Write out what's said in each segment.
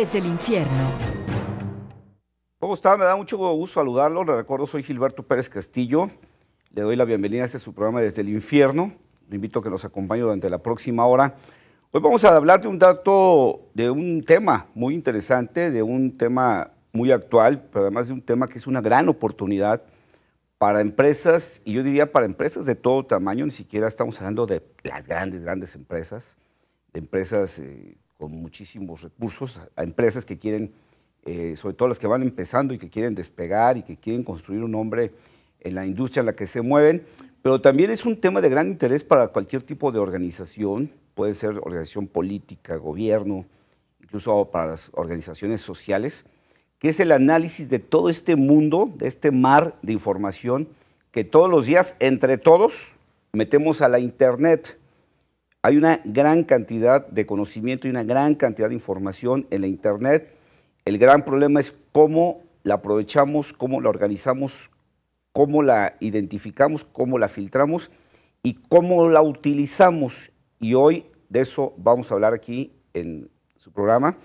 desde el infierno. ¿Cómo está? Me da mucho gusto saludarlo. Le recuerdo, soy Gilberto Pérez Castillo. Le doy la bienvenida a este su programa desde el infierno. Le invito a que nos acompañe durante la próxima hora. Hoy vamos a hablar de un dato, de un tema muy interesante, de un tema muy actual, pero además de un tema que es una gran oportunidad para empresas, y yo diría para empresas de todo tamaño, ni siquiera estamos hablando de las grandes, grandes empresas, de empresas eh, con muchísimos recursos a empresas que quieren, eh, sobre todo las que van empezando y que quieren despegar y que quieren construir un nombre en la industria en la que se mueven, pero también es un tema de gran interés para cualquier tipo de organización, puede ser organización política, gobierno, incluso para las organizaciones sociales, que es el análisis de todo este mundo, de este mar de información que todos los días, entre todos, metemos a la Internet. Hay una gran cantidad de conocimiento y una gran cantidad de información en la Internet. El gran problema es cómo la aprovechamos, cómo la organizamos, cómo la identificamos, cómo la filtramos y cómo la utilizamos. Y hoy de eso vamos a hablar aquí en su programa.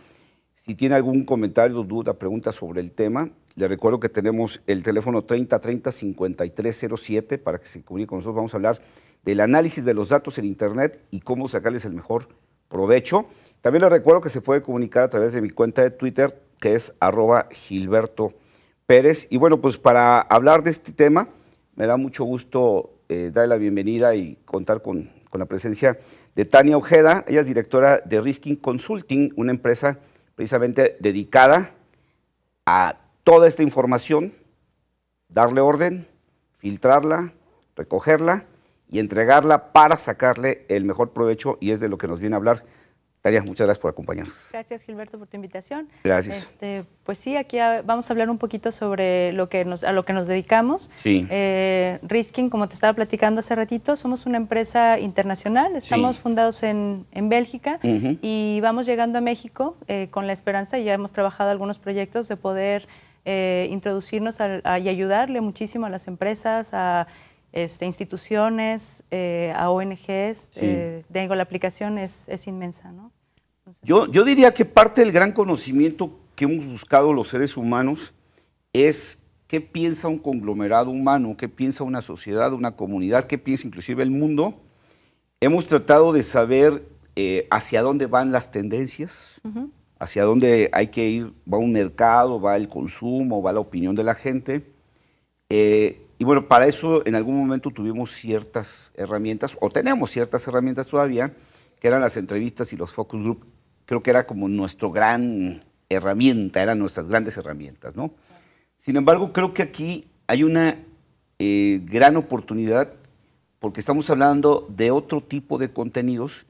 Si tiene algún comentario, duda, pregunta sobre el tema, le recuerdo que tenemos el teléfono 30 30 5307 para que se comunique con nosotros. Vamos a hablar del análisis de los datos en Internet y cómo sacarles el mejor provecho. También le recuerdo que se puede comunicar a través de mi cuenta de Twitter, que es arroba Gilberto Pérez. Y bueno, pues para hablar de este tema, me da mucho gusto eh, darle la bienvenida y contar con, con la presencia de Tania Ojeda. Ella es directora de Risking Consulting, una empresa precisamente dedicada a toda esta información, darle orden, filtrarla, recogerla y entregarla para sacarle el mejor provecho y es de lo que nos viene a hablar muchas gracias por acompañarnos. Gracias, Gilberto, por tu invitación. Gracias. Este, pues sí, aquí vamos a hablar un poquito sobre lo que nos, a lo que nos dedicamos. Sí. Eh, como te estaba platicando hace ratito, somos una empresa internacional. Estamos fundados en, en Bélgica y vamos llegando a México eh, con la esperanza, ya hemos trabajado algunos proyectos de poder eh, introducirnos y ayudarle muchísimo a las empresas, a este, instituciones, eh, a ONGs, eh, tengo la aplicación es, inmensa. ¿no? yo, yo diría que parte del gran conocimiento que hemos buscado los seres humanos es qué piensa un conglomerado humano, qué piensa una sociedad, una comunidad, qué piensa inclusive el mundo. Hemos tratado de saber eh, hacia dónde van las tendencias, hacia dónde hay que ir, va un mercado, va el consumo, va la opinión de la gente. Eh, y bueno, para eso en algún momento tuvimos ciertas herramientas, o tenemos ciertas herramientas todavía, que eran las entrevistas y los focus group. Creo que era como nuestra gran herramienta, eran nuestras grandes herramientas, ¿no? Sin embargo, creo que aquí hay una eh, gran oportunidad porque estamos hablando de otro tipo de contenidos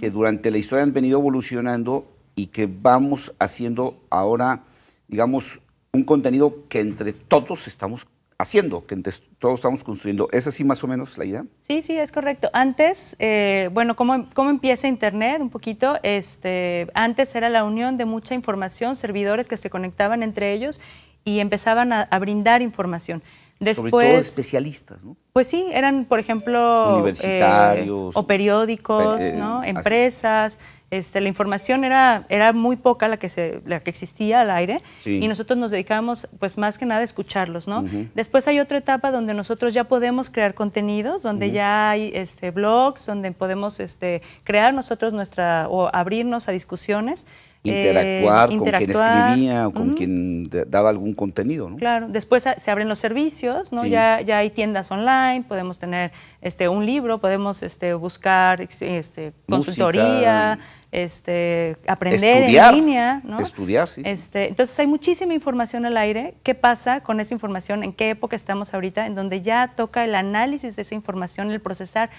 que durante la historia han venido evolucionando y que vamos haciendo ahora, digamos, un contenido que entre todos estamos haciendo, que todos estamos construyendo. ¿Es así más o menos la idea? Sí, sí, es correcto. Antes, eh, bueno, em-, ¿cómo, empieza Internet? Un poquito, este, antes era la unión de mucha información, servidores que se conectaban entre ellos y empezaban a, brindar información. Después, Sobre todo especialistas, ¿no? Pues sí, eran, por ejemplo, eh, universitarios, o periódicos, eh, ¿no? empresas. Este, la información era, era muy poca la que, se, la que existía al aire y nosotros nos dedicábamos pues más que nada a escucharlos, ¿no? Después hay otra etapa donde nosotros ya podemos crear contenidos, donde ya hay este, blogs, donde podemos este, crear nosotros nuestra o abrirnos a discusiones, Interactuar, con quien escribía o con quien daba algún contenido, ¿no? Claro, después se abren los servicios, ¿no? Ya, ya hay tiendas online, podemos tener este, un libro, podemos este, buscar este, consultoría, este, aprender en línea, Estudiar, sí. Este, entonces hay muchísima información al aire. ¿Qué pasa con esa información? ¿En qué época estamos ahorita? En donde ya toca el análisis de esa información, el procesar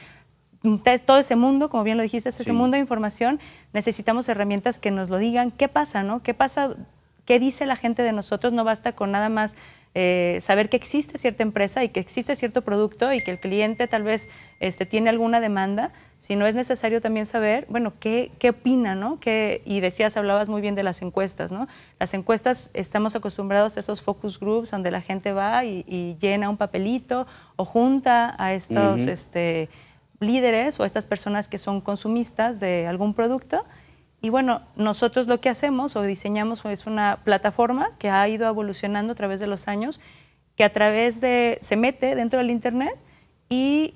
todo ese mundo, como bien lo dijiste, ese mundo de información, necesitamos herramientas que nos lo digan. ¿Qué pasa, no? ¿Qué pasa? ¿Qué dice la gente de nosotros? No basta con nada más eh, saber que existe cierta empresa y que existe cierto producto y que el cliente tal vez este, tiene alguna demanda, sino es necesario también saber, bueno, qué, qué opina, ¿no? y decías, hablabas muy bien de las encuestas, ¿no? Las encuestas, estamos acostumbrados a esos focus groups donde la gente va y, llena un papelito o junta a estos líderes o estas personas que son consumistas de algún producto. Y bueno, nosotros lo que hacemos o diseñamos es una plataforma que ha ido evolucionando a través de los años, que a través de, se mete dentro del Internet y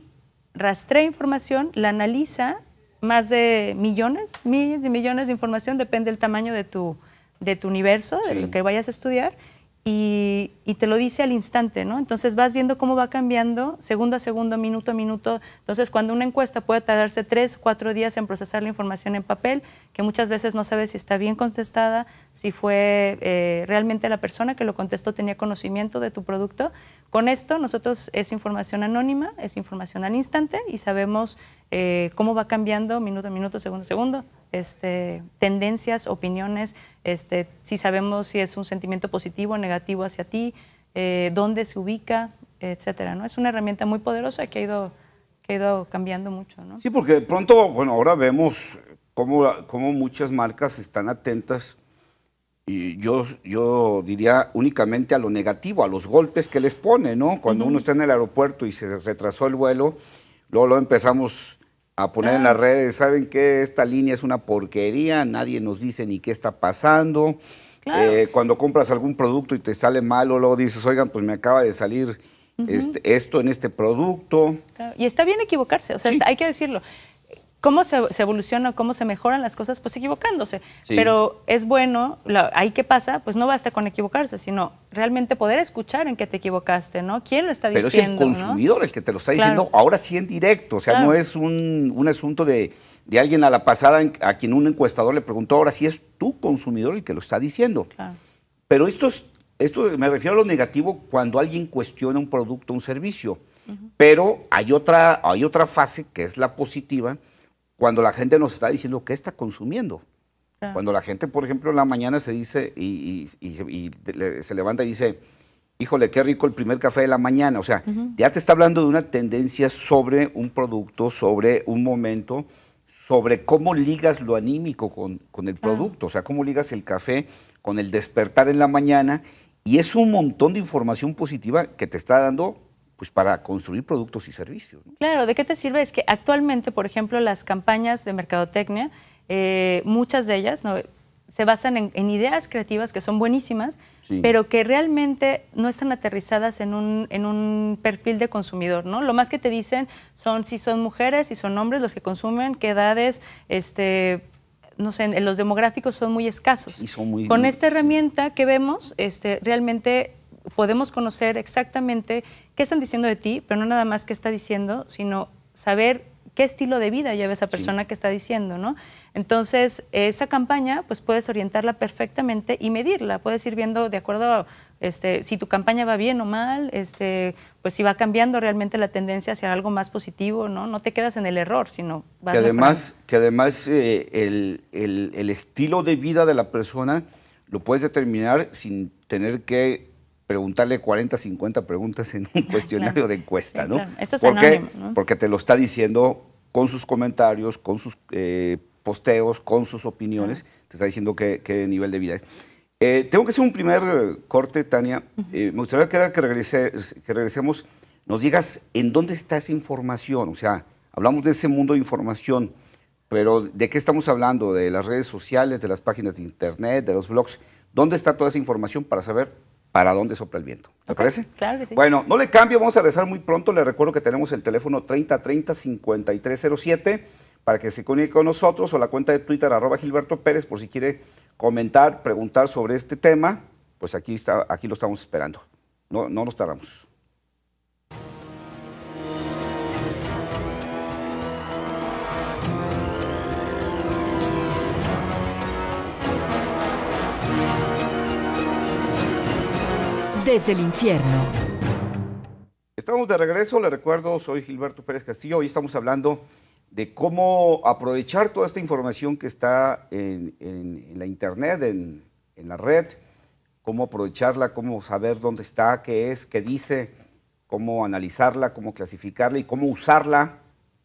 rastrea información, la analiza, más de millones, miles y millones de información, depende del tamaño de tu, de tu universo, de lo que vayas a estudiar y, te lo dice al instante, ¿no? Entonces vas viendo cómo va cambiando segundo a segundo, minuto a minuto. Entonces cuando una encuesta puede tardarse tres, cuatro días en procesar la información en papel, que muchas veces no sabes si está bien contestada, si fue eh, realmente la persona que lo contestó tenía conocimiento de tu producto. Con esto nosotros es información anónima, es información al instante y sabemos eh, cómo va cambiando minuto a minuto, segundo a segundo este, tendencias, opiniones, este, si sabemos si es un sentimiento positivo o negativo hacia ti, eh, dónde se ubica, etcétera. ¿no? Es una herramienta muy poderosa que ha ido, cambiando mucho. ¿no? Sí, porque de pronto, bueno, ahora vemos cómo, muchas marcas están atentas y yo, yo diría únicamente a lo negativo, a los golpes que les pone, ¿no? Cuando uno está en el aeropuerto y se retrasó el vuelo, luego, luego empezamos a poner en las ah. redes, ¿saben que Esta línea es una porquería, nadie nos dice ni qué está pasando. Eh, cuando compras algún producto y te sale malo, luego dices, oigan, pues me acaba de salir este, esto en este producto. Y está bien equivocarse, o sea, hay que decirlo cómo se, evoluciona, cómo se mejoran las cosas, pues equivocándose. Pero es bueno, ahí qué pasa, pues no basta con equivocarse, sino realmente poder escuchar en qué te equivocaste, ¿no? ¿Quién lo está diciendo? Pero es el consumidor el que te lo está diciendo ahora sí en directo, o sea, no es un, asunto de, de, alguien a la pasada a quien un encuestador le preguntó, ahora sí es tu consumidor el que lo está diciendo. Pero esto, es, esto me refiero a lo negativo cuando alguien cuestiona un producto, un servicio. Pero hay otra, hay otra fase que es la positiva, cuando la gente nos está diciendo qué está consumiendo. Cuando la gente, por ejemplo, en la mañana se dice y, se levanta y dice, híjole, qué rico el primer café de la mañana. O sea, ya te está hablando de una tendencia sobre un producto, sobre un momento, sobre cómo ligas lo anímico con, el producto. O sea, cómo ligas el café con el despertar en la mañana. Y es un montón de información positiva que te está dando pues para construir productos y servicios. Claro, ¿de qué te sirve? Es que actualmente, por ejemplo, las campañas de mercadotecnia, eh, muchas de ellas ¿no? se basan en, ideas creativas que son buenísimas, pero que realmente no están aterrizadas en un, en un, perfil de consumidor, ¿no? Lo más que te dicen son si son mujeres, si son hombres los que consumen, qué edades, este, no sé, los demográficos son muy escasos. Con esta herramienta que vemos, este, realmente podemos conocer exactamente qué están diciendo de ti, pero no nada más qué está diciendo, sino saber qué estilo de vida lleva esa persona que está diciendo, ¿no? Entonces, esa campaña, pues puedes orientarla perfectamente y medirla. Puedes ir viendo de acuerdo a este, si tu campaña va bien o mal, este, pues si va cambiando realmente la tendencia hacia algo más positivo, ¿no? No te quedas en el error, sino vas que además Que además eh, el, estilo de vida de la persona lo puedes determinar sin tener que preguntarle 40, 50 preguntas en un cuestionario de encuesta, ¿no? Porque te lo está diciendo con sus comentarios, con sus eh, posteos, con sus opiniones, te está diciendo qué, nivel de vida es. Eh, tengo que hacer un primer eh, corte, Tania. me gustaría que, que regresemos, nos digas en dónde está esa información, o sea, hablamos de ese mundo de información, pero ¿de qué estamos hablando? ¿De las redes sociales, de las páginas de internet, de los blogs? ¿Dónde está toda esa información para saber para dónde sopla el viento. ¿Te parece? Claro que sí. Bueno, no le cambio, vamos a rezar muy pronto. Le recuerdo que tenemos el teléfono 3030-5307 para que se comunique con nosotros o la cuenta de Twitter arroba Gilberto Pérez por si quiere comentar, preguntar sobre este tema. Pues aquí, está, aquí lo estamos esperando. No, no nos tardamos. desde el infierno. Estamos de regreso, le recuerdo, soy Gilberto Pérez Castillo, hoy estamos hablando de cómo aprovechar toda esta información que está en, la internet, en, la red, cómo aprovecharla, cómo saber dónde está, qué es, qué dice, cómo analizarla, cómo clasificarla y cómo usarla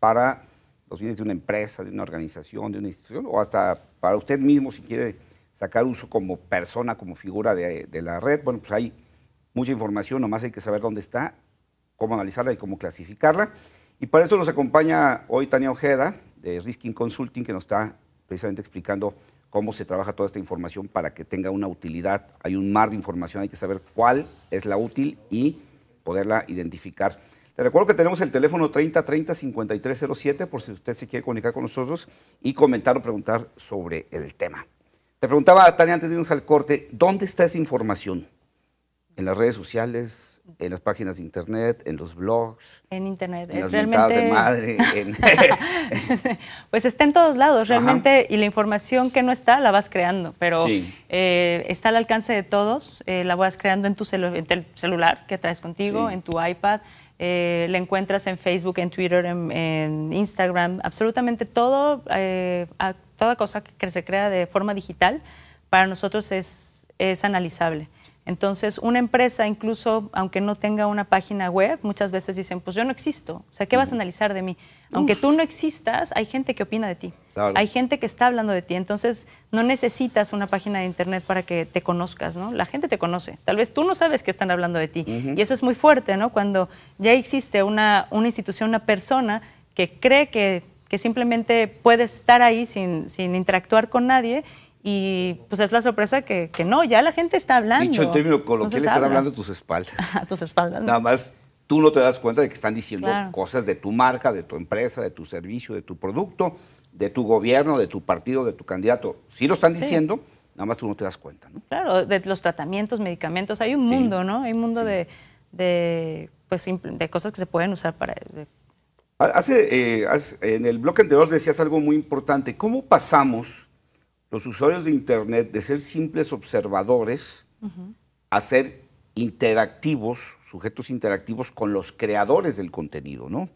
para los bienes de una empresa, de una organización, de una institución o hasta para usted mismo si quiere sacar uso como persona, como figura de, la red. Bueno, pues ahí mucha información, nomás hay que saber dónde está, cómo analizarla y cómo clasificarla. Y para esto nos acompaña hoy Tania Ojeda de Risking Consulting, que nos está precisamente explicando cómo se trabaja toda esta información para que tenga una utilidad. Hay un mar de información, hay que saber cuál es la útil y poderla identificar. Le recuerdo que tenemos el teléfono 30 30 5307 por si usted se quiere comunicar con nosotros y comentar o preguntar sobre el tema. Te preguntaba, Tania, antes de irnos al corte, ¿dónde está esa información? en las redes sociales, en las páginas de internet, en los blogs. En internet, eh, realmente. pues está en todos lados, realmente, y la información que no está la vas creando, pero eh, está al alcance de todos, eh, la vas creando en tu, celular que traes contigo, en tu iPad. Eh, la encuentras en Facebook, en Twitter, en, Instagram, absolutamente todo, toda cosa que se crea de forma digital, para nosotros es analizable. Entonces, una empresa, incluso aunque no tenga una página web, muchas veces dicen, pues yo no existo. O sea, ¿qué vas a analizar de mí? Aunque tú no existas, hay gente que opina de ti. Hay gente que está hablando de ti. Entonces, no necesitas una página de internet para que te conozcas, ¿no? La gente te conoce. Tal vez tú no sabes que están hablando de ti. Y eso es muy fuerte, ¿no? Cuando ya existe una, institución, una persona que cree que, simplemente puede estar ahí sin interactuar con nadie y pues es la sorpresa que, no, ya la gente está hablando. Dicho en términos coloquiales, están hablando a tus espaldas. a tus espaldas. Nada más tú no te das cuenta de que están diciendo cosas de tu marca, de tu empresa, de tu servicio, de tu producto, de tu gobierno, de tu partido, de tu candidato. Sí lo están diciendo, nada más tú no te das cuenta. Claro, de los tratamientos, medicamentos, hay un mundo, ¿no? Hay un mundo de, pues, de cosas que se pueden usar para... Hace, eh, en el bloque anterior decías algo muy importante. ¿Cómo pasamos los usuarios de Internet de ser simples observadores a ser interactivos, sujetos interactivos con los creadores del contenido, ¿no?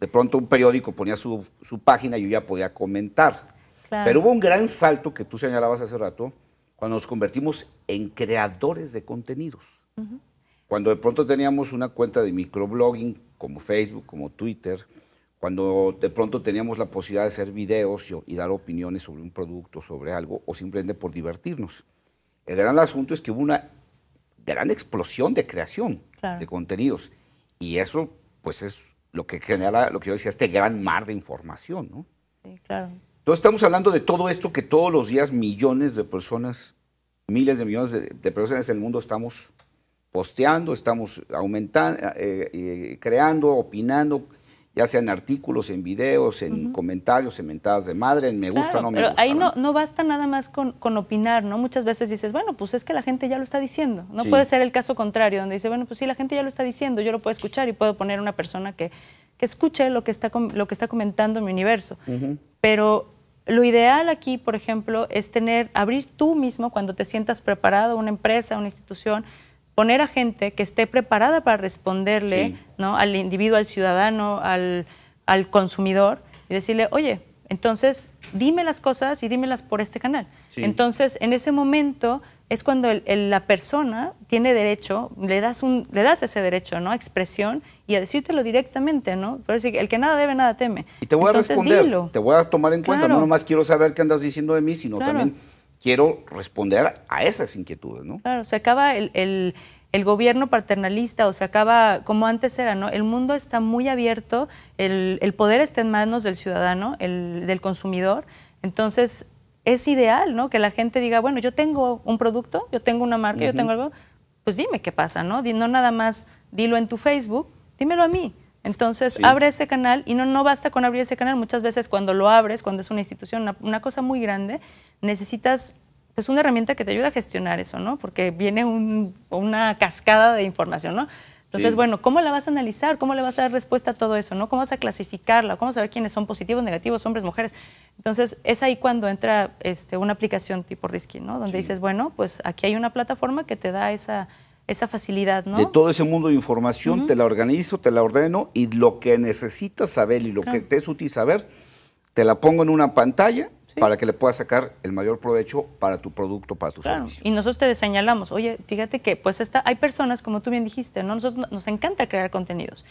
De pronto un periódico ponía su, página y yo ya podía comentar. Pero hubo un gran salto que tú señalabas hace rato, cuando nos convertimos en creadores de contenidos. Cuando de pronto teníamos una cuenta de microblogging como Facebook, como Twitter, cuando de pronto teníamos la posibilidad de hacer videos y, dar opiniones sobre un producto, sobre algo, o simplemente por divertirnos. El gran asunto es que hubo una gran explosión de creación de contenidos. Y eso, pues, es lo que genera, lo que yo decía, este gran mar de información, ¿no? Sí, claro. Entonces estamos hablando de todo esto que todos los días millones de personas, miles de millones de, personas en el mundo estamos posteando, estamos aumentando, eh, eh, creando, opinando, ya sea en artículos, en videos, en comentarios, en mentadas de madre, en me gusta o no me pero Ahí no, no basta nada más con, opinar, ¿no? Muchas veces dices, bueno, pues es que la gente ya lo está diciendo. No puede ser el caso contrario, donde dice, bueno, pues sí, la gente ya lo está diciendo, yo lo puedo escuchar y puedo poner una persona que, escuche lo que, está, lo que está comentando mi universo. Pero lo ideal aquí, por ejemplo, es tener, abrir tú mismo cuando te sientas preparado, una empresa, una institución, poner a gente que esté preparada para responderle ¿no? al individuo, al ciudadano, al, consumidor y decirle, oye, entonces dime las cosas y dímelas por este canal. Entonces, en ese momento es cuando la persona tiene derecho, le das, un, le das ese derecho ¿no? a expresión y a decírtelo directamente, ¿no? Pero el que nada debe, nada teme. Y te voy a responder, te voy a tomar en cuenta, no nomás quiero saber qué andas diciendo de mí, sino también quiero responder a esas inquietudes, ¿no? Claro, se acaba el, gobierno paternalista o se acaba, como antes era, ¿no? El mundo está muy abierto, el, poder está en manos del ciudadano, del consumidor, entonces es ideal, ¿no? Que la gente diga, bueno, yo tengo un producto, yo tengo una marca, yo tengo algo, pues dime qué pasa, ¿no? No nada más dilo en tu Facebook, dímelo a mí. Entonces, abre ese canal y no, no basta con abrir ese canal. Muchas veces cuando lo abres, cuando es una institución, una, cosa muy grande, necesitas pues una herramienta que te ayude a gestionar eso, ¿no? Porque viene una cascada de información, ¿no? Entonces, bueno, ¿cómo la vas a analizar? ¿Cómo le vas a dar respuesta a todo eso? ¿no? ¿Cómo vas a clasificarla? ¿Cómo vas a saber quiénes son positivos, negativos, hombres, mujeres? Entonces, es ahí cuando entra este, una aplicación tipo Risky, ¿no? Donde dices, bueno, pues aquí hay una plataforma que te da esa, esa facilidad, ¿no? De todo ese mundo de información, te la organizo, te la ordeno y lo que necesitas saber y lo que te es útil saber, te la pongo en una pantalla para que le puedas sacar el mayor provecho para tu producto, para tus claro. Y nosotros te señalamos, oye, fíjate que pues esta, hay personas, como tú bien dijiste, ¿no? Nosotros nos encanta crear contenidos.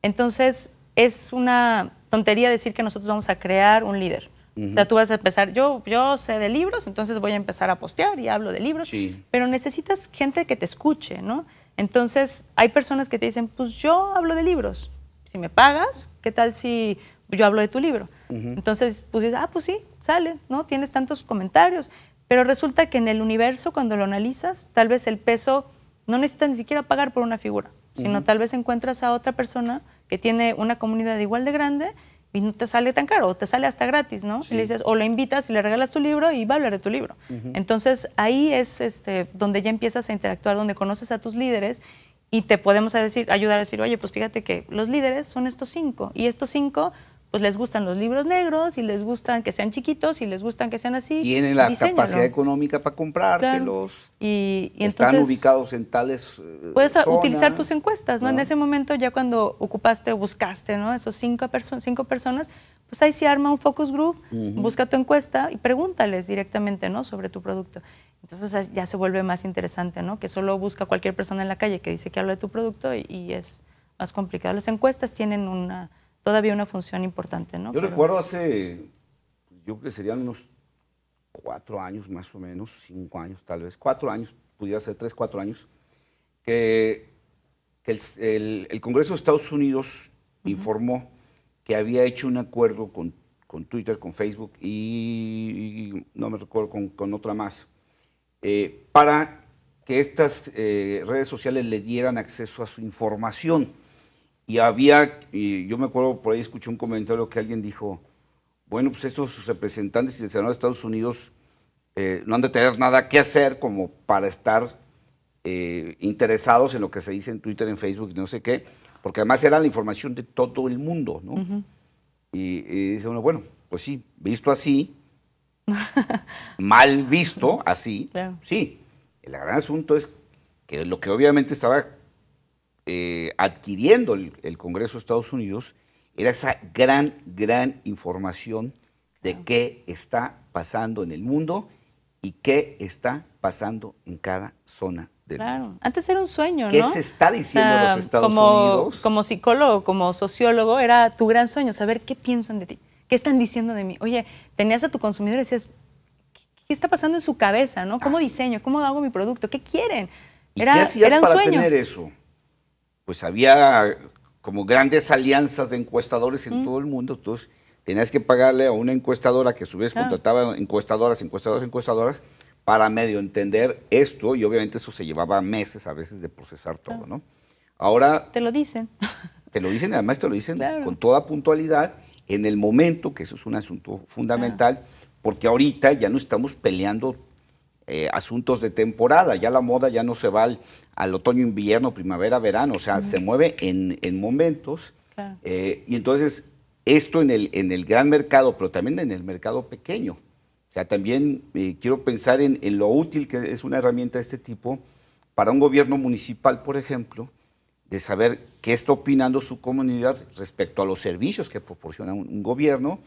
Entonces, es una tontería decir que nosotros vamos a crear un líder. O sea, tú vas a empezar, yo, yo sé de libros, entonces voy a empezar a postear y hablo de libros, pero necesitas gente que te escuche, ¿no? Entonces, hay personas que te dicen, pues yo hablo de libros, si me pagas, ¿qué tal si yo hablo de tu libro? Entonces, pues dices, ah, pues sí, sale, ¿no? Tienes tantos comentarios, pero resulta que en el universo, cuando lo analizas, tal vez el peso no necesita ni siquiera pagar por una figura, sino tal vez encuentras a otra persona que tiene una comunidad igual de grande y no te sale tan caro, o te sale hasta gratis, ¿no? le dices, o le invitas y le regalas tu libro y va a hablar de tu libro. Entonces ahí es este, donde ya empiezas a interactuar, donde conoces a tus líderes y te podemos decir, ayudar a decir, oye, pues fíjate que los líderes son estos cinco y estos cinco pues les gustan los libros negros y les gustan que sean chiquitos y les gustan que sean así. Tienen la capacidad económica para comprártelos. Y, están ubicados en tales. Eh, puedes utilizar tus encuestas, ¿no? En ese momento, ya cuando ocupaste o buscaste, ¿no? Esos cinco, cinco personas, pues ahí se arma un focus group, busca tu encuesta y pregúntales directamente, ¿no? Sobre tu producto. Entonces ya se vuelve más interesante, ¿no? Que solo busca cualquier persona en la calle que dice que habla de tu producto y es más complicado. Las encuestas tienen una todavía una función importante, ¿no? Yo recuerdo hace, yo creo que serían unos cuatro años más o menos, cinco años tal vez, cuatro años, pudiera ser tres, cuatro años, que, el, Congreso de Estados Unidos informó que había hecho un acuerdo con, Twitter, con Facebook y, no me recuerdo, con, otra más, eh, para que estas eh, redes sociales le dieran acceso a su información. Y había, yo me acuerdo por ahí escuché un comentario que alguien dijo, bueno, pues estos representantes el Senado de Estados Unidos eh, no han de tener nada que hacer como para estar eh, interesados en lo que se dice en Twitter, en Facebook y no sé qué, porque además era la información de todo el mundo, ¿no? y, dice uno, bueno, pues sí, visto así, mal visto así, sí. El gran asunto es que lo que obviamente estaba eh, adquiriendo el, Congreso de Estados Unidos era esa gran, gran información de qué está pasando en el mundo y qué está pasando en cada zona del mundo. Antes era un sueño, ¿no? ¿Qué se está diciendo los Estados como, Unidos? Como psicólogo, como sociólogo, era tu gran sueño, saber qué piensan de ti, qué están diciendo de mí. Oye, tenías a tu consumidor y decías, ¿qué está pasando en su cabeza? ¿no? ¿Cómo diseño? ¿Cómo hago mi producto? ¿Qué quieren? Era, era un sueño. eso? pues había como grandes alianzas de encuestadores en todo el mundo, entonces tenías que pagarle a una encuestadora que a su vez contrataba encuestadoras, encuestadoras, encuestadoras, para medio entender esto, y obviamente eso se llevaba meses a veces de procesar todo, ¿no? Ahora... Te lo dicen. Te lo dicen, además te lo dicen con toda puntualidad, en el momento, que eso es un asunto fundamental, porque ahorita ya no estamos peleando eh, asuntos de temporada, ya la moda ya no se va al al otoño, invierno, primavera, verano, o sea, se mueve en, momentos. Eh, y entonces, esto en el, en el gran mercado, pero también en el mercado pequeño. O sea, también eh, quiero pensar en, lo útil que es una herramienta de este tipo para un gobierno municipal, por ejemplo, de saber qué está opinando su comunidad respecto a los servicios que proporciona un, gobierno,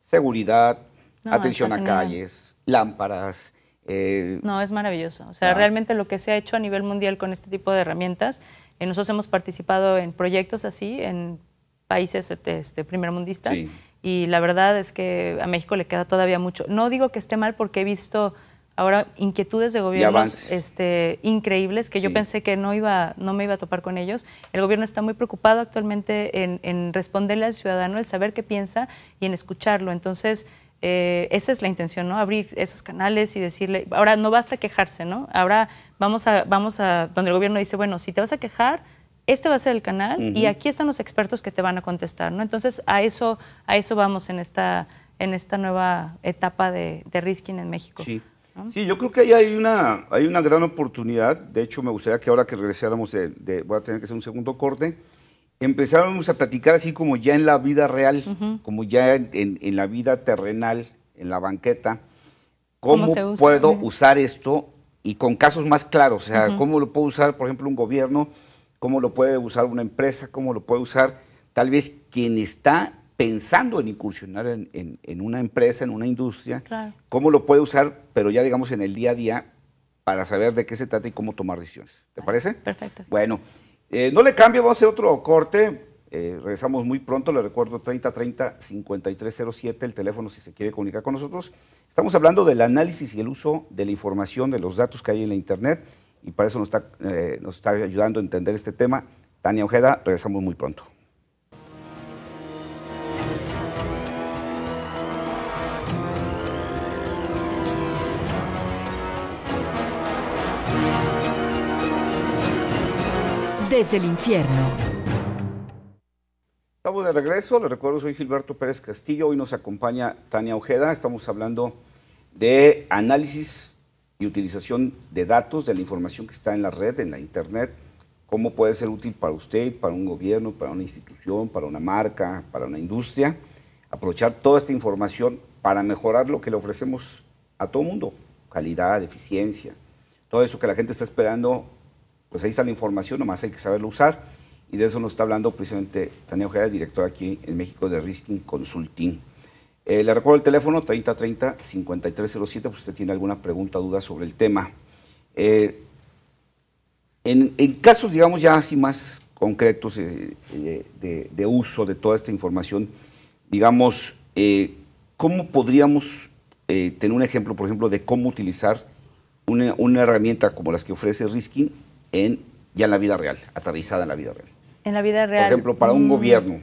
seguridad, atención a calles, lámparas, eh, no, es maravilloso. O sea, realmente lo que se ha hecho a nivel mundial con este tipo de herramientas, eh, nosotros hemos participado en proyectos así, en países este, primermundistas, y la verdad es que a México le queda todavía mucho. No digo que esté mal porque he visto ahora inquietudes de gobiernos este, increíbles que yo pensé que no, iba, no me iba a topar con ellos. El gobierno está muy preocupado actualmente en, responderle al ciudadano, el saber qué piensa y en escucharlo. Entonces, eh, esa es la intención, ¿no? Abrir esos canales y decirle, ahora no basta quejarse, ¿no? Ahora vamos a, vamos a donde el gobierno dice, bueno, si te vas a quejar, este va a ser el canal y aquí están los expertos que te van a contestar, ¿no? Entonces a eso, a eso vamos en esta, en esta nueva etapa de, de Riskin en México. Sí. Sí, yo creo que ahí hay una, hay una gran oportunidad. De hecho, me gustaría que ahora que regresáramos de, de voy a tener que hacer un segundo corte. Empezábamos a platicar así como ya en la vida real, como ya en, la vida terrenal, en la banqueta, cómo, puedo usar esto y con casos más claros, o sea, cómo lo puedo usar, por ejemplo, un gobierno, cómo lo puede usar una empresa, cómo lo puede usar tal vez quien está pensando en incursionar en, una empresa, en una industria, cómo lo puede usar, pero ya digamos en el día a día, para saber de qué se trata y cómo tomar decisiones. ¿Te ah, parece? Perfecto. Bueno, eh, no le cambio, vamos a hacer otro corte. Eh, regresamos muy pronto, le recuerdo 3030-5307, el teléfono si se quiere comunicar con nosotros. Estamos hablando del análisis y el uso de la información, de los datos que hay en la Internet, y para eso nos está, eh, nos está ayudando a entender este tema. Tania Ojeda, regresamos muy pronto. desde el infierno. Estamos de regreso, le recuerdo, soy Gilberto Pérez Castillo, hoy nos acompaña Tania Ojeda, estamos hablando de análisis y utilización de datos, de la información que está en la red, en la internet, cómo puede ser útil para usted, para un gobierno, para una institución, para una marca, para una industria, aprovechar toda esta información para mejorar lo que le ofrecemos a todo mundo, calidad, eficiencia, todo eso que la gente está esperando pues ahí está la información, nomás hay que saberlo usar. Y de eso nos está hablando precisamente Tania Ojeda, directora aquí en México de Risking Consulting. Eh, le recuerdo el teléfono 3030-5307, pues usted tiene alguna pregunta, duda sobre el tema. Eh, en, casos, digamos, ya así más concretos eh, de, uso de toda esta información, digamos, ¿cómo podríamos tener un ejemplo, por ejemplo, de cómo utilizar una, una herramienta como las que ofrece Risking en, ya en la vida real, aterrizada en la vida real? En la vida real. Por ejemplo, para un mm. gobierno.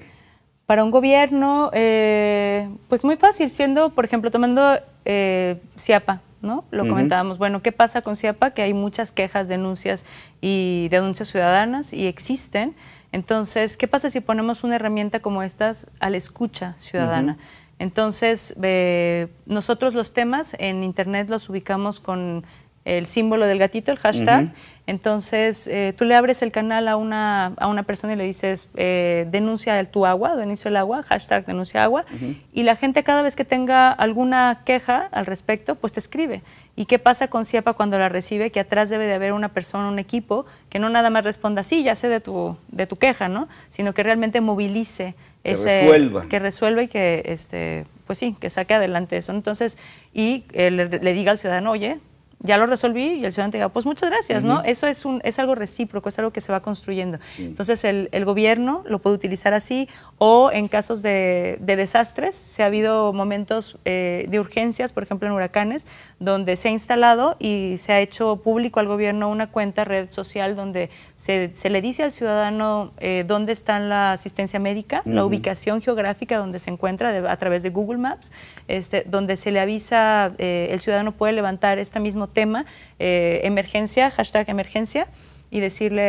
Para un gobierno, eh, pues muy fácil, siendo, por ejemplo, tomando CIAPA, eh, ¿no? Lo comentábamos. Bueno, ¿qué pasa con CIAPA? Que hay muchas quejas, denuncias y denuncias ciudadanas y existen. Entonces, ¿qué pasa si ponemos una herramienta como estas a la escucha ciudadana? Entonces, eh, nosotros los temas en Internet los ubicamos con el símbolo del gatito, el hashtag. Entonces, eh, tú le abres el canal a una, a una persona y le dices, eh, denuncia el, tu agua, denuncia el agua, hashtag denuncia agua. Y la gente cada vez que tenga alguna queja al respecto, pues te escribe. ¿Y qué pasa con CIEPA cuando la recibe? Que atrás debe de haber una persona, un equipo, que no nada más responda, sí, ya sé de tu, de tu queja, ¿no? Sino que realmente movilice. Que ese, resuelva. Que resuelva y que, este, pues sí, que saque adelante eso. Entonces, y eh, le diga al ciudadano, oye, ya lo resolví y el ciudadano te diga, pues muchas gracias, ¿no? Eso es, un, es algo recíproco, es algo que se va construyendo. Entonces el, gobierno lo puede utilizar así o en casos de, desastres, se ha habido momentos eh, de urgencias, por ejemplo en huracanes, donde se ha instalado y se ha hecho público al gobierno una cuenta, red social, donde se, le dice al ciudadano eh, dónde está la asistencia médica, la ubicación geográfica donde se encuentra a través de Google Maps, este, donde se le avisa, eh, el ciudadano puede levantar esta misma tema, eh, emergencia, hashtag emergencia, y decirle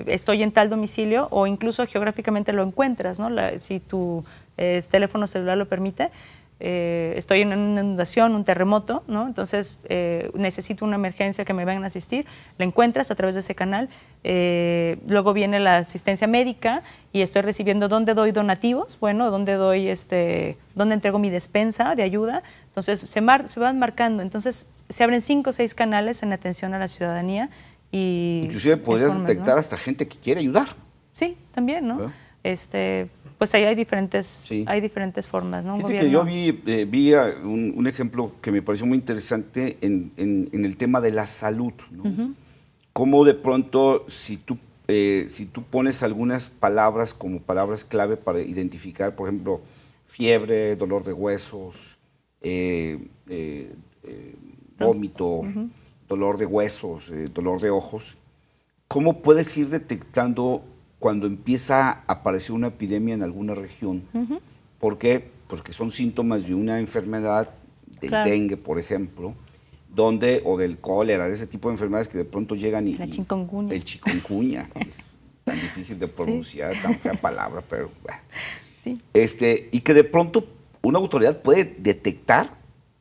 eh, estoy en tal domicilio o incluso geográficamente lo encuentras, ¿no? si tu eh, teléfono celular lo permite. estoy en una inundación, un terremoto, ¿no? entonces necesito una emergencia que me vengan a asistir, la encuentras a través de ese canal, luego viene la asistencia médica y estoy recibiendo dónde doy donativos, bueno, dónde doy, este, dónde entrego mi despensa de ayuda, entonces, se, se van marcando. Entonces, se abren cinco o seis canales en atención a la ciudadanía y... Inclusive podrías detectar hasta gente que quiere ayudar. Sí, también, ¿no? Ah. Este, pues ahí hay diferentes, hay diferentes formas, ¿no? que yo vi, eh, un, ejemplo que me pareció muy interesante en, el tema de la salud, ¿no? Cómo de pronto, si tú, eh, si tú pones algunas palabras como palabras clave para identificar, por ejemplo, fiebre, dolor de huesos, eh, eh, eh, vómito, dolor de huesos, dolor de ojos, ¿cómo puedes ir detectando cuando empieza a aparecer una epidemia en alguna región? ¿Por qué? Porque son síntomas de una enfermedad, del dengue, por ejemplo, donde, o del cólera, de ese tipo de enfermedades que de pronto llegan y... La El chikungunya, es tan difícil de pronunciar, tan fea palabra, pero Sí. Este, y que de pronto una autoridad puede detectar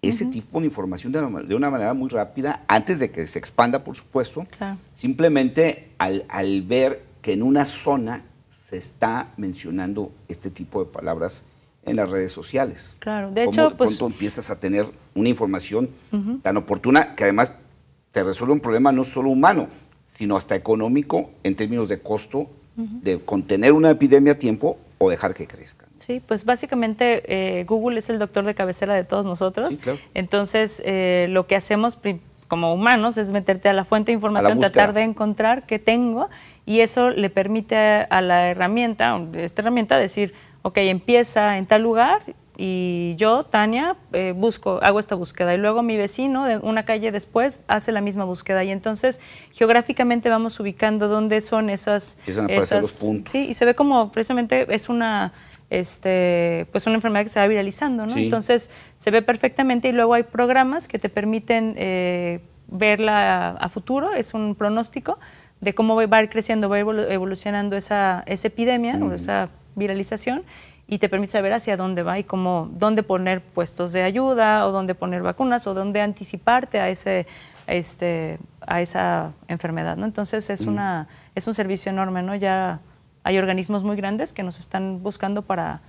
ese tipo de información de una, manera muy rápida, antes de que se expanda, por supuesto, simplemente al, ver que en una zona se está mencionando este tipo de palabras en las redes sociales. Claro, de hecho, de pues Pronto empiezas a tener una información tan oportuna que además te resuelve un problema no solo humano, sino hasta económico en términos de costo de contener una epidemia a tiempo o dejar que crezca. Sí, pues básicamente eh, Google es el doctor de cabecera de todos nosotros. Entonces, eh, lo que hacemos como humanos es meterte a la fuente de información, tratar de encontrar qué tengo y eso le permite a la herramienta, esta herramienta, decir, ok, empieza en tal lugar y yo, Tania, eh, busco, hago esta búsqueda y luego mi vecino de una calle después hace la misma búsqueda y entonces geográficamente vamos ubicando dónde son esas... puntos. Sí, y se ve como precisamente es una este, pues una enfermedad que se va viralizando, ¿no? Entonces se ve perfectamente y luego hay programas que te permiten eh, verla a futuro, es un pronóstico de cómo va a ir creciendo, va a evolucionando esa, epidemia o esa viralización y te permite saber hacia dónde va y cómo, dónde poner puestos de ayuda o dónde poner vacunas o dónde anticiparte a, ese, este, esa enfermedad, ¿no? Entonces es, mm. una, es un servicio enorme, ¿no? Ya hay organismos muy grandes que nos están buscando para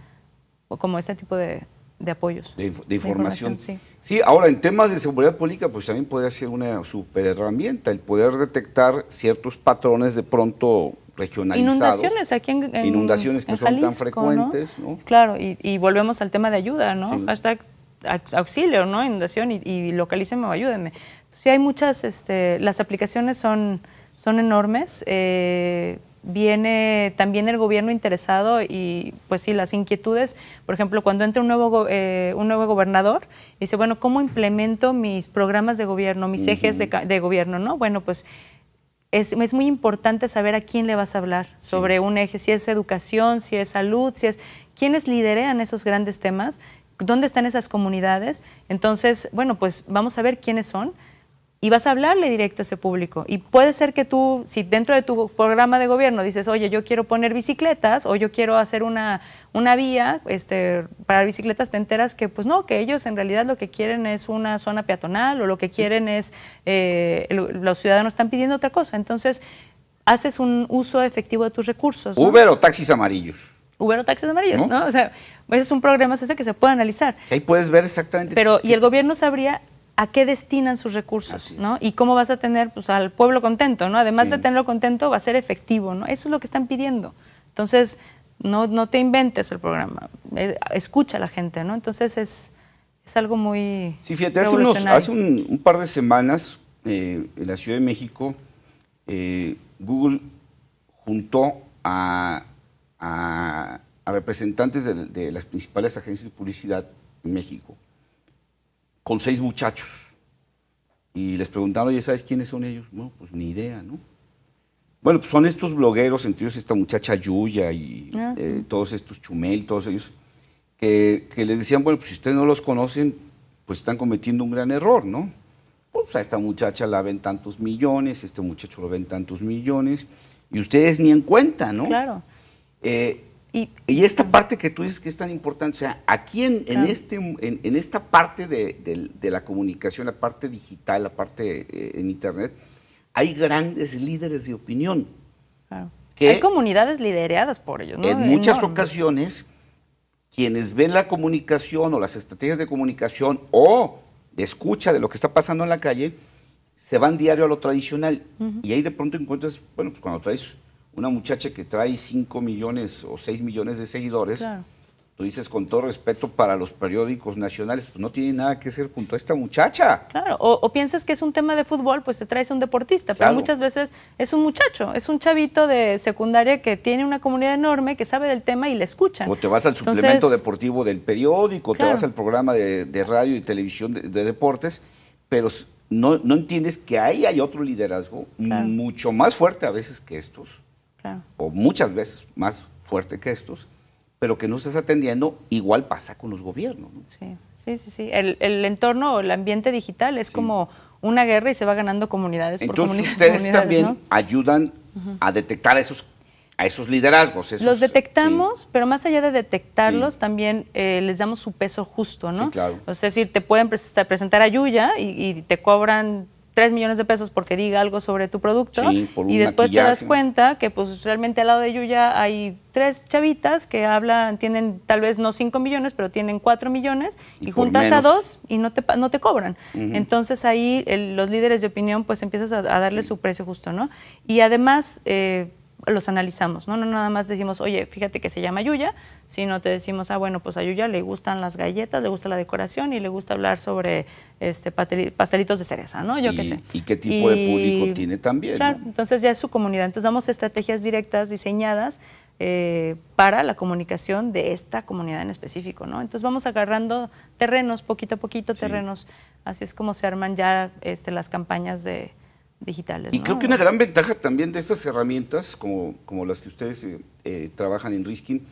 como este tipo de, apoyos. De, información. sí. ahora en temas de seguridad pública, pues también podría ser una super herramienta el poder detectar ciertos patrones de pronto regionalizados. Inundaciones aquí en, Inundaciones que son tan frecuentes. ¿no? Claro, y, volvemos al tema de ayuda, ¿no? Hasta auxilio, ¿no? Inundación y, localíceme o ayúdenme. Sí, hay muchas, este, las aplicaciones son, son enormes. Eh, viene también el gobierno interesado y pues sí, las inquietudes, por ejemplo, cuando entra un nuevo, eh, un nuevo gobernador, dice, bueno, ¿cómo implemento mis programas de gobierno, mis ejes de, gobierno? ¿no? Bueno, pues es, muy importante saber a quién le vas a hablar sobre un eje, si es educación, si es salud, si es quiénes liderean esos grandes temas, dónde están esas comunidades. Entonces, bueno, pues vamos a ver quiénes son y vas a hablarle directo a ese público. Y puede ser que tú, si dentro de tu programa de gobierno dices, oye, yo quiero poner bicicletas o yo quiero hacer una, una vía este, para bicicletas, te enteras que pues no, que ellos en realidad lo que quieren es una zona peatonal o lo que quieren es, eh, los ciudadanos están pidiendo otra cosa. Entonces, haces un uso efectivo de tus recursos. Uber o taxis amarillos. Uber o taxis amarillos, ¿no? O sea, ese es un programa ese que se puede analizar. Ahí puedes ver exactamente. Pero, y el gobierno sabría a qué destinan sus recursos, ¿no? Y cómo vas a tener pues, al pueblo contento, ¿no? Además de tenerlo contento, va a ser efectivo, ¿no? Eso es lo que están pidiendo. Entonces, no, no te inventes el programa, eh, escucha a la gente, ¿no? Entonces es, algo muy. Sí, fíjate, hace, unos, hace un, par de semanas eh, en la Ciudad de México, eh, Google juntó a, representantes de las principales agencias de publicidad en México con seis muchachos. Y les preguntaron, oye, ¿sabes quiénes son ellos? Bueno, pues ni idea, ¿no? Bueno, pues son estos blogueros, entre ellos esta muchacha Yuya y ah. eh, todos estos Chumel, todos ellos, que, que, les decían, bueno, pues si ustedes no los conocen, pues están cometiendo un gran error, ¿no? Pues a esta muchacha la ven tantos millones, este muchacho lo ven tantos millones, y ustedes ni en cuenta, ¿no? Claro. Eh, y, esta parte que tú dices que es tan importante, o sea, aquí en, este, en, esta parte de, la comunicación, la parte digital, la parte eh, en Internet, hay grandes líderes de opinión. hay comunidades lidereadas por ellos. ¿no? En muchas ocasiones, quienes ven la comunicación o las estrategias de comunicación o escucha de lo que está pasando en la calle, se van diario a lo tradicional. Y ahí de pronto encuentras, bueno, pues cuando traes una muchacha que trae 5 millones o 6 millones de seguidores, tú dices con todo respeto para los periódicos nacionales, pues no tiene nada que hacer junto a esta muchacha. Claro, o, piensas que es un tema de fútbol, pues te traes un deportista, pero muchas veces es un muchacho, es un chavito de secundaria que tiene una comunidad enorme, que sabe del tema y le escuchan. O te vas al suplemento deportivo del periódico, te vas al programa de, radio y televisión de, deportes, pero no, no, entiendes que ahí hay otro liderazgo mucho más fuerte a veces que estos o muchas veces más fuerte que estos, pero que no estás atendiendo, igual pasa con los gobiernos. Sí, sí, sí. El, el entorno, el ambiente digital es como una guerra y se va ganando comunidades. Entonces ustedes también ayudan a detectar esos a esos liderazgos. los detectamos, pero más allá de detectarlos, también eh, les damos su peso justo, ¿no? O sea, es decir, te pueden presentar a Yuya y te cobran 3 millones de pesos porque diga algo sobre tu producto y después te das cuenta que pues realmente al lado de Yuya hay tres chavitas que hablan, tienen tal vez no 5 millones, pero tienen 4 millones y, juntas a dos y no te, no te cobran. Entonces ahí los líderes de opinión pues empiezas a, darle su precio justo, ¿no? Y además... Eh, los analizamos, ¿no? No nada más decimos, oye, fíjate que se llama Yuya, sino te decimos, ah, bueno, pues a Yuya le gustan las galletas, le gusta la decoración y le gusta hablar sobre este pastelitos de cereza, ¿no? Yo qué sé. Y qué tipo de público tiene también. Claro, entonces ya es su comunidad. Entonces damos estrategias directas diseñadas eh, para la comunicación de esta comunidad en específico, ¿no? Entonces vamos agarrando terrenos, poquito a poquito terrenos. Así es como se arman ya este, las campañas de digitales. Y creo que una gran ventaja también de estas herramientas, como, como las que ustedes eh, eh, trabajan en Riskin,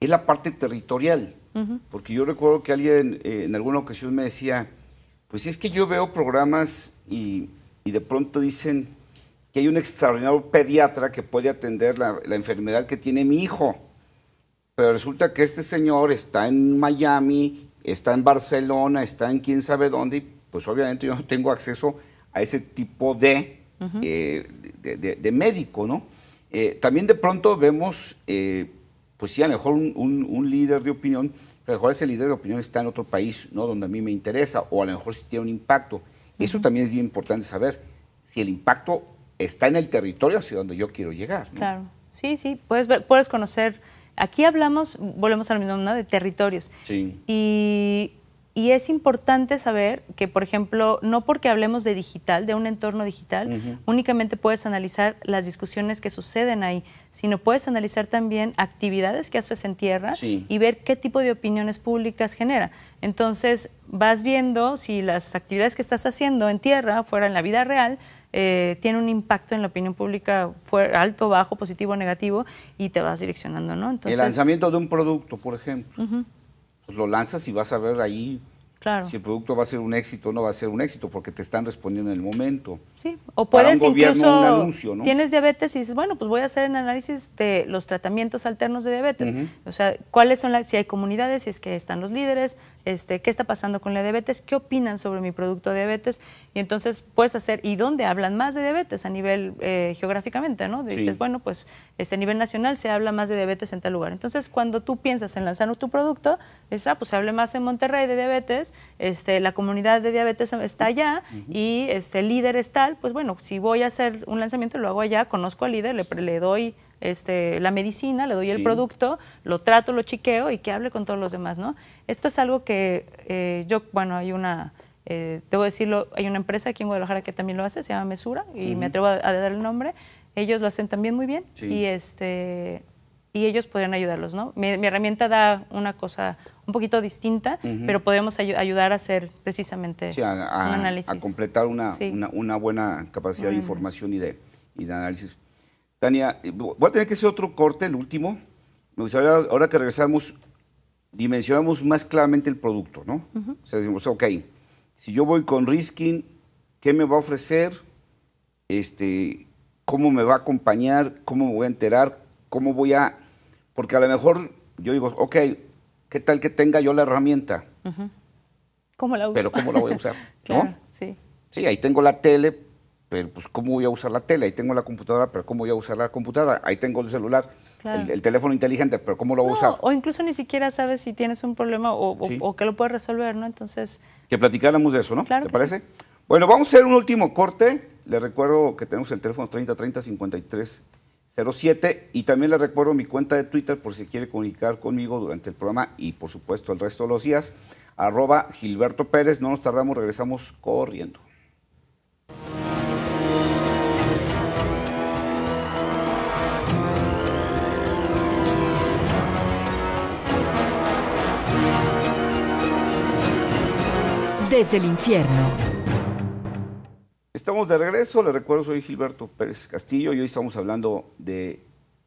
es la parte territorial. Porque yo recuerdo que alguien eh, en alguna ocasión me decía, pues es que yo veo programas y, y de pronto dicen que hay un extraordinario pediatra que puede atender la, la, enfermedad que tiene mi hijo. Pero resulta que este señor está en Miami, está en Barcelona, está en quién sabe dónde, y pues obviamente yo no tengo acceso a ese tipo de, eh, de, médico, ¿no? Eh, también de pronto vemos, eh, pues sí, a lo mejor un, líder de opinión, a lo mejor ese líder de opinión está en otro país, ¿no? Donde a mí me interesa, o a lo mejor si tiene un impacto. Eso también es bien importante saber si el impacto está en el territorio hacia donde yo quiero llegar. Claro, sí, sí, puedes, ver, puedes conocer. Aquí hablamos, volvemos al mismo, ¿no? De territorios. Sí. Y y es importante saber que, por ejemplo, no porque hablemos de digital, de un entorno digital, únicamente puedes analizar las discusiones que suceden ahí, sino puedes analizar también actividades que haces en tierra y ver qué tipo de opiniones públicas genera. Entonces, vas viendo si las actividades que estás haciendo en tierra, fuera en la vida real, tienen eh, tiene un impacto en la opinión pública fuera, alto, bajo, positivo, negativo, y te vas direccionando, ¿no? el lanzamiento de un producto, por ejemplo. Pues, lo lanzas y vas a ver ahí Claro. si el producto va a ser un éxito o no va a ser un éxito, porque te están respondiendo en el momento. o puedes incluso, tienes diabetes y dices, bueno, pues voy a hacer un análisis de los tratamientos alternos de diabetes. O sea, cuáles son las, si hay comunidades, si es que están los líderes, este, qué está pasando con la diabetes, qué opinan sobre mi producto de diabetes, y entonces puedes hacer, y dónde hablan más de diabetes a nivel eh, geográficamente, ¿no? Dices, bueno, pues este, a nivel nacional se habla más de diabetes en tal lugar. Entonces, cuando tú piensas en lanzar tu producto, es, ah, pues se hable más en Monterrey de diabetes, este, la comunidad de diabetes está allá y este, el líder es tal, pues bueno, si voy a hacer un lanzamiento, lo hago allá, conozco al líder, le, le doy este, la medicina, le doy el producto, lo trato, lo chiqueo y que hable con todos los demás, ¿no? Esto es algo que eh, yo, bueno, hay una, eh, debo decirlo, hay una empresa aquí en Guadalajara que también lo hace, se llama Mesura, y me atrevo a, dar el nombre. Ellos lo hacen también muy bien y, este, y ellos podrían ayudarlos, ¿no? Mi, herramienta da una cosa un poquito distinta, pero podemos ayudar a hacer precisamente un análisis. A completar una, una, buena capacidad de información y de, y de análisis. Tania, voy a tener que hacer otro corte, el último. ahora que regresamos, dimensionamos más claramente el producto, ¿no? O sea, decimos, ok, si yo voy con Riskin, ¿qué me va a ofrecer? Este, ¿Cómo me va a acompañar? ¿Cómo me voy a enterar? ¿Cómo voy a...? Porque a lo mejor yo digo, ok, ¿qué tal que tenga yo la herramienta? ¿Cómo la uso? Pero ¿cómo la voy a usar? sí. Sí, ahí tengo la tele, pero pues cómo voy a usar la tele, ahí tengo la computadora, pero cómo voy a usar la computadora, ahí tengo el celular, el, teléfono inteligente, pero cómo lo voy a usar. O incluso ni siquiera sabes si tienes un problema o, que lo puedes resolver, ¿no? Entonces... Que platicáramos de eso, ¿no? Claro ¿Te parece? Bueno, vamos a hacer un último corte. Les recuerdo que tenemos el teléfono 3030-5307 y también les recuerdo mi cuenta de Twitter por si quiere comunicar conmigo durante el programa y por supuesto el resto de los días, arroba Gilberto Pérez. No nos tardamos, regresamos corriendo. desde el infierno. Estamos de regreso, les recuerdo, soy Gilberto Pérez Castillo y hoy estamos hablando de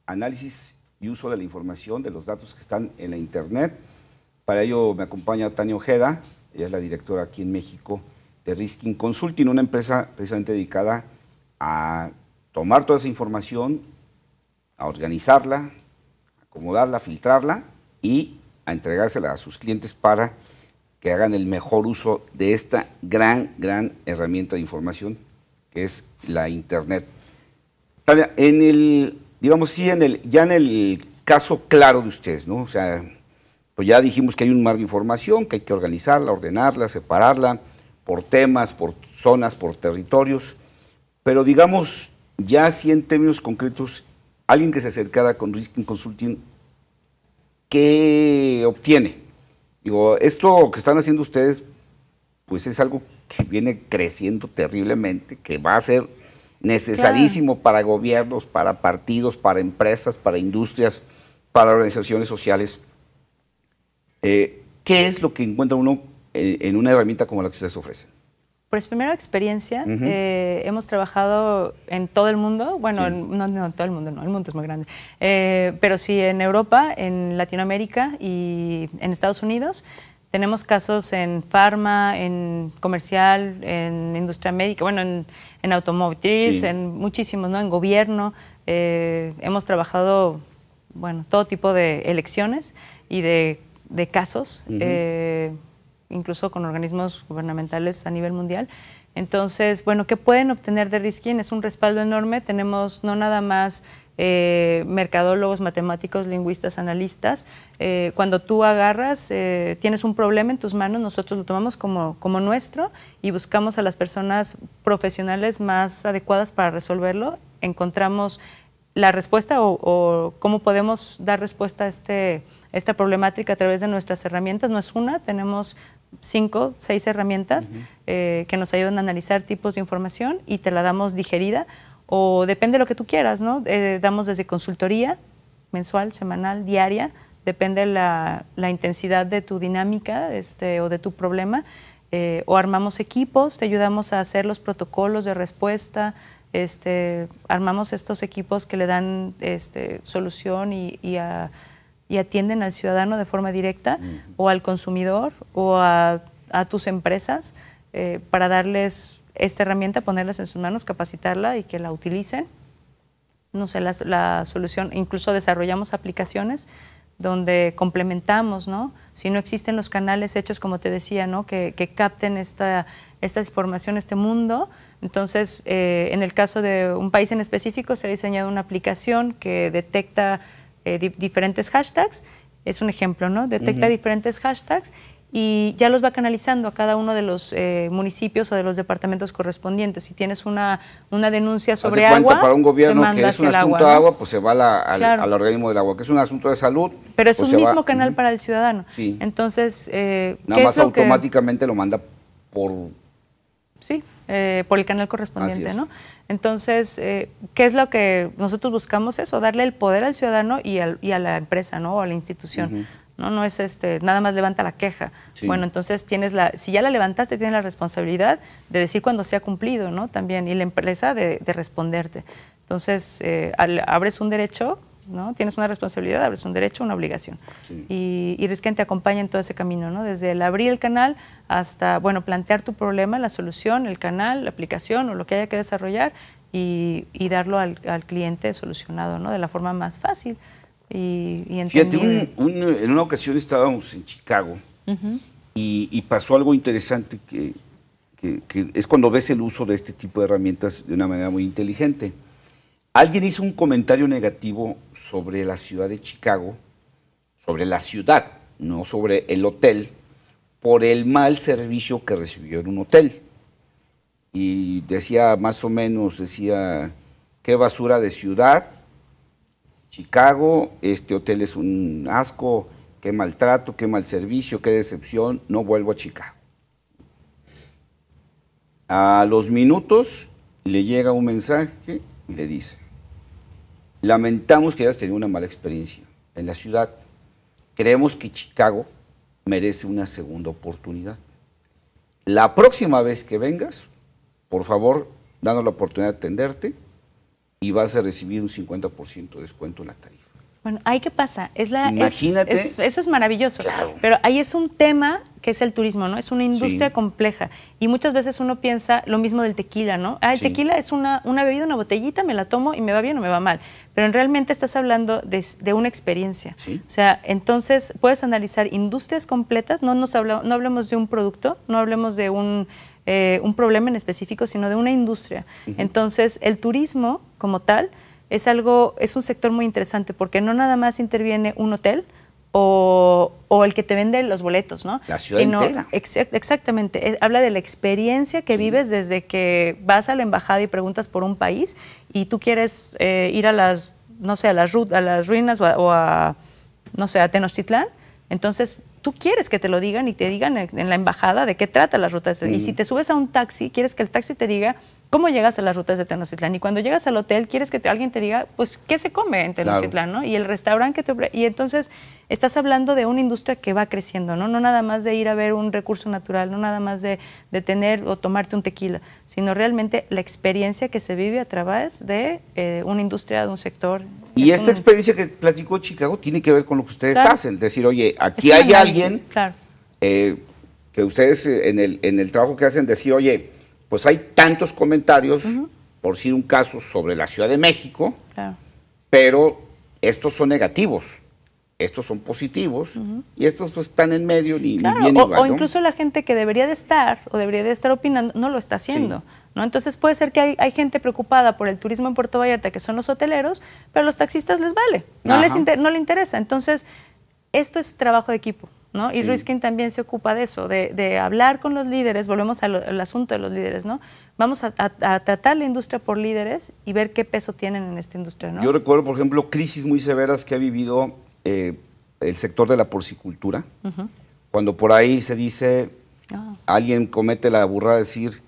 análisis y uso de la información, de los datos que están en la Internet. Para ello me acompaña Tania Ojeda, ella es la directora aquí en México de Risking Consulting, una empresa precisamente dedicada a tomar toda esa información, a organizarla, acomodarla, filtrarla y a entregársela a sus clientes para que hagan el mejor uso de esta gran, gran herramienta de información que es la Internet. Tania, En el, digamos, sí, en el, ya en el caso claro de ustedes, ¿no? O sea, pues ya dijimos que hay un mar de información, que hay que organizarla, ordenarla, separarla por temas, por zonas, por territorios, pero digamos, ya si en términos concretos, alguien que se acercara con Riskin Consulting, ¿qué obtiene? Digo, esto que están haciendo ustedes, pues es algo que viene creciendo terriblemente, que va a ser necesarísimo para gobiernos, para partidos, para empresas, para industrias, para organizaciones sociales. Eh, ¿Qué es lo que encuentra uno eh, en una herramienta como la que ustedes ofrecen? pues primera experiencia, eh, hemos trabajado en todo el mundo, bueno, no, en todo el mundo, no, el mundo es muy grande, eh, pero sí en Europa, en Latinoamérica y en Estados Unidos. Tenemos casos en farma, en comercial, en industria médica, bueno, en, en automotriz, en muchísimos, ¿no? En gobierno. Eh, hemos trabajado, bueno, todo tipo de elecciones y de, casos incluso con organismos gubernamentales a nivel mundial. Entonces, bueno, ¿qué pueden obtener de Riskin? Es un respaldo enorme. Tenemos no nada más eh, mercadólogos, matemáticos, lingüistas, analistas. Eh, cuando tú agarras, eh, tienes un problema en tus manos, nosotros lo tomamos como, como nuestro y buscamos a las personas profesionales más adecuadas para resolverlo. Encontramos la respuesta o, o cómo podemos dar respuesta a este, esta problemática a través de nuestras herramientas. No es una, tenemos cinco, seis herramientas eh, que nos ayudan a analizar tipos de información y te la damos digerida o depende lo que tú quieras, ¿no? Eh, damos desde consultoría mensual, semanal, diaria, depende la, la intensidad de tu dinámica este, o de tu problema, eh, o armamos equipos, te ayudamos a hacer los protocolos de respuesta, este, armamos estos equipos que le dan este, solución y, y a y atienden al ciudadano de forma directa o al consumidor o a, tus empresas eh, para darles esta herramienta, ponerlas en sus manos, capacitarla y que la utilicen. No sé, la, solución, incluso desarrollamos aplicaciones donde complementamos, ¿no? Si no existen los canales hechos, como te decía, ¿no? Que, capten esta, esta información, este mundo. Entonces, eh, en el caso de un país en específico, se ha diseñado una aplicación que detecta eh, diferentes hashtags, es un ejemplo, ¿no? Detecta diferentes hashtags y ya los va canalizando a cada uno de los eh, municipios o de los departamentos correspondientes. Si tienes una, una denuncia sobre agua, para un gobierno que es un asunto agua, agua, pues se va al, organismo del agua, que es un asunto de salud. Pero es pues un mismo canal para el ciudadano. Sí. Entonces, eh, Nada ¿qué más automáticamente lo manda por Sí. Eh, por el canal correspondiente, ¿no? Entonces, eh, ¿qué es lo que nosotros buscamos? Eso, darle el poder al ciudadano y, al, a la empresa, ¿no? O a la institución. ¿no? No es este, nada más levanta la queja. Bueno, entonces tienes la, si ya la levantaste, tienes la responsabilidad de decir cuando se ha cumplido, ¿no? También, y la empresa de, responderte. Entonces, eh, abres un derecho Tienes una responsabilidad, abres un derecho, una obligación. Y, y es te acompaña en todo ese camino, ¿no? Desde el abrir el canal hasta, bueno, plantear tu problema, la solución, el canal, la aplicación o lo que haya que desarrollar y, darlo al, cliente solucionado, ¿no? De la forma más fácil y, y Fíjate, en una ocasión estábamos en Chicago y, pasó algo interesante que, es cuando ves el uso de este tipo de herramientas de una manera muy inteligente. Alguien hizo un comentario negativo sobre la ciudad de Chicago, sobre la ciudad, no sobre el hotel, por el mal servicio que recibió en un hotel. Y decía más o menos, decía, qué basura de ciudad, Chicago, este hotel es un asco, qué maltrato, qué mal servicio, qué decepción, no vuelvo a Chicago. A los minutos le llega un mensaje y le dice, Lamentamos que hayas tenido una mala experiencia en la ciudad. Creemos que Chicago merece una segunda oportunidad. La próxima vez que vengas, por favor, danos la oportunidad de atenderte y vas a recibir un 50% de descuento en la tarifa. Bueno, ahí qué pasa. Es la, eso es maravilloso. Claro. Pero ahí es un tema que es el turismo, ¿no? Es una industria compleja. Y muchas veces uno piensa lo mismo del tequila, ¿no? Ah, el tequila es una, una bebida, una botellita, me la tomo y me va bien o me va mal. Pero en realmente estás hablando de, una experiencia. O sea, entonces puedes analizar industrias completas, no, nos no hablemos de un producto, no hablemos de un eh, un problema en específico, sino de una industria. Entonces, el turismo como tal es algo, es un sector muy interesante porque no nada más interviene un hotel, o, el que te vende los boletos, ¿no? La ciudad Sino, entera. exactamente. habla de la experiencia que vives desde que vas a la embajada y preguntas por un país y tú quieres eh, ir a las, no sé, a las, a las ruinas o a, no sé, a Tenochtitlán. Entonces, tú quieres que te lo digan y te digan en, la embajada de qué trata la ruta. Y mm. si te subes a un taxi, quieres que el taxi te diga ¿Cómo llegas a las rutas de Tenochtitlán? Y cuando llegas al hotel, quieres que alguien te diga, pues, ¿qué se come en Tenochtitlán? ¿no? Y el restaurante que te Y entonces estás hablando de una industria que va creciendo, ¿no? No nada más de ir a ver un recurso natural, no nada más de, tener o tomarte un tequila, sino realmente la experiencia que se vive a través de eh, una industria, de un sector. Y esta experiencia que platicó Chicago tiene que ver con lo que ustedes hacen. Decir, oye, aquí hay alguien claro. Eh, que ustedes eh, en el, en el trabajo que hacen decir, oye, pues hay tantos comentarios, por si un caso, sobre la Ciudad de México, pero estos son negativos. Estos son positivos y estos pues están en medio ni, bien o, o incluso la gente que debería de estar o debería de estar opinando no lo está haciendo. ¿no? Entonces puede ser que hay, gente preocupada por el turismo en Puerto Vallarta, que son los hoteleros, pero a los taxistas les vale, no, les no le interesa. Entonces, esto es trabajo de equipo. Y sí. Riskin también se ocupa de eso, de, hablar con los líderes, volvemos al, asunto de los líderes, ¿no? Vamos a, tratar la industria por líderes y ver qué peso tienen en esta industria, ¿no? Yo recuerdo, por ejemplo, crisis muy severas que ha vivido eh, el sector de la porcicultura, cuando por ahí se dice, ah. alguien comete la burra de decir,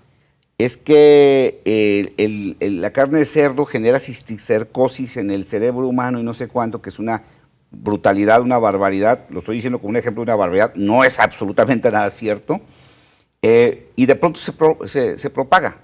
es que eh, la carne de cerdo genera cisticercosis en el cerebro humano y no sé cuánto, que es una brutalidad, una barbaridad, lo estoy diciendo como un ejemplo de una barbaridad, no es absolutamente nada cierto, eh, y de pronto se, se, se propaga.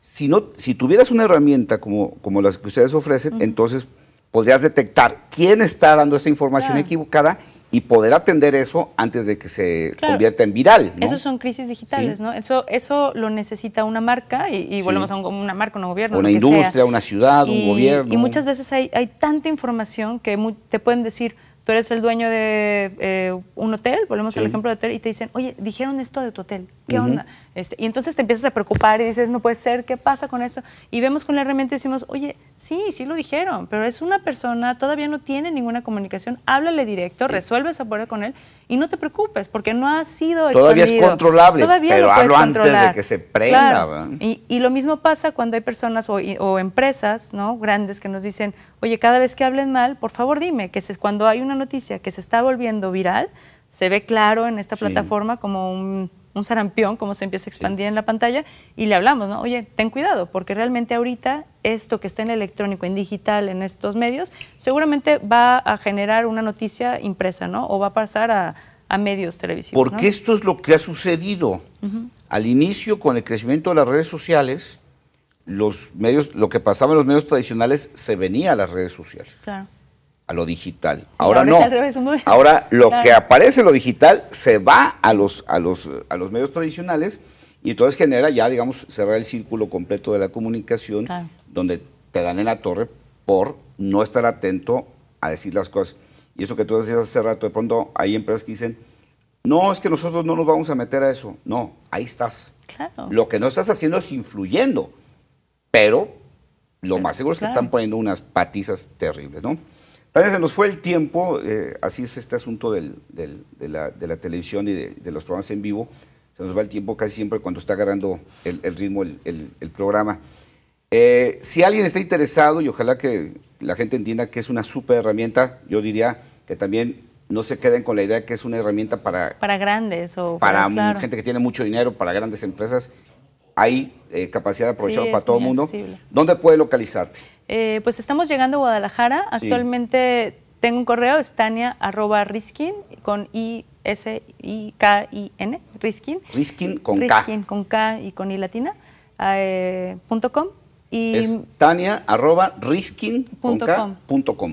si, no, si tuvieras una herramienta como, como las que ustedes ofrecen, entonces podrías detectar quién está dando esa información equivocada y poder atender eso antes de que se convierta en viral. ¿no? Esos son crisis digitales, ¿no? Eso, eso lo necesita una marca y, volvemos a una marca, un gobierno. Una industria, una ciudad, un gobierno. Y muchas veces hay, tanta información que te pueden decir, tú eres el dueño de eh, un hotel, volvemos al ejemplo de hotel, y te dicen, oye, dijeron esto de tu hotel, ¿qué onda? Este, y entonces te empiezas a preocupar y dices, no puede ser, ¿qué pasa con esto? Y vemos con la herramienta y decimos, oye, sí, sí lo dijeron, pero es una persona, todavía no tiene ninguna comunicación, háblale directo, resuelve esa puerta con él y no te preocupes porque no ha sido Todavía es controlable, pero hablo antes de que se prenda. Y, lo mismo pasa cuando hay personas o, empresas ¿no? grandes que nos dicen, oye, cada vez que hablen mal, por favor dime, que es cuando hay una noticia que se está volviendo viral, se ve claro en esta plataforma como un un sarampión, como se empieza a expandir en la pantalla, y le hablamos, ¿no? Oye, ten cuidado, porque realmente ahorita esto que está en electrónico, en digital, en estos medios, seguramente va a generar una noticia impresa, ¿no? O va a pasar a, medios televisivos. Porque esto es lo que ha sucedido. Al inicio, con el crecimiento de las redes sociales, los medios, lo que pasaba en los medios tradicionales se venía a las redes sociales. Claro lo digital. Ahora, no. ahora lo que aparece en lo digital se va a los, a, los, a los medios tradicionales y entonces genera ya, digamos, cerrar el círculo completo de la comunicación donde te dan en la torre por no estar atento a decir las cosas. Y eso que tú decías hace rato, de pronto hay empresas que dicen, no, es que nosotros no nos vamos a meter a eso. No, ahí estás. Claro. Lo que no estás haciendo es influyendo, pero lo más seguro es que están poniendo unas patizas terribles, ¿no? También se nos fue el tiempo, eh, así es este asunto de, la, televisión y de, los programas en vivo, se nos va el tiempo casi siempre cuando está agarrando el, ritmo el, programa. Eh, si alguien está interesado, y ojalá que la gente entienda que es una súper herramienta, yo diría que también no se queden con la idea que es una herramienta para... Para grandes o... Para, gente que tiene mucho dinero, para grandes empresas. Hay eh, capacidad de aprovechar para todo el mundo. ¿Dónde puede localizarte? Eh, pues estamos llegando a Guadalajara. Actualmente tengo un correo, es tania arroba riskin con i s i k i n riskin. Riskin con K. Riskin con K y con i latina. Eh, com. Y es tania arroba riskin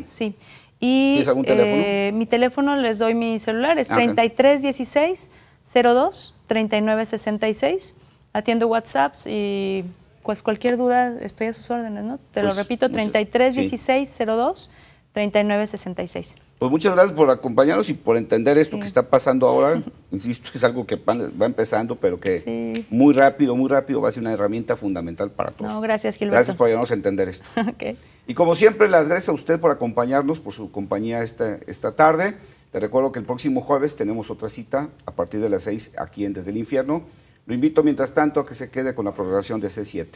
Sí. Y, ¿Tienes algún teléfono? Eh, mi teléfono les doy mi celular, es 3316 02 3966. Atiendo WhatsApps y pues cualquier duda estoy a sus órdenes, ¿no? Te lo pues, repito, 33 treinta 16 02 39 Pues muchas gracias por acompañarnos y por entender esto que está pasando ahora. Insisto, es algo que va empezando, pero que muy rápido, muy rápido va a ser una herramienta fundamental para todos. No, gracias, Gilberto. Gracias por ayudarnos a entender esto. Y como siempre, las gracias a usted por acompañarnos, por su compañía esta, esta tarde. Le recuerdo que el próximo jueves tenemos otra cita a partir de las 6 aquí en Desde el Infierno. Lo invito, mientras tanto, a que se quede con la programación de C7.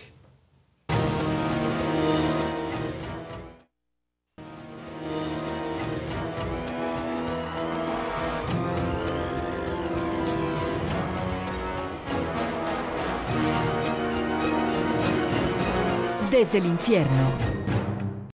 Desde el infierno.